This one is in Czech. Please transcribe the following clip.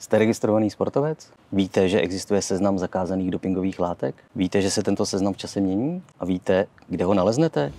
Jste registrovaný sportovec? Víte, že existuje seznam zakázaných dopingových látek? Víte, že se tento seznam v čase mění? A víte, kde ho naleznete?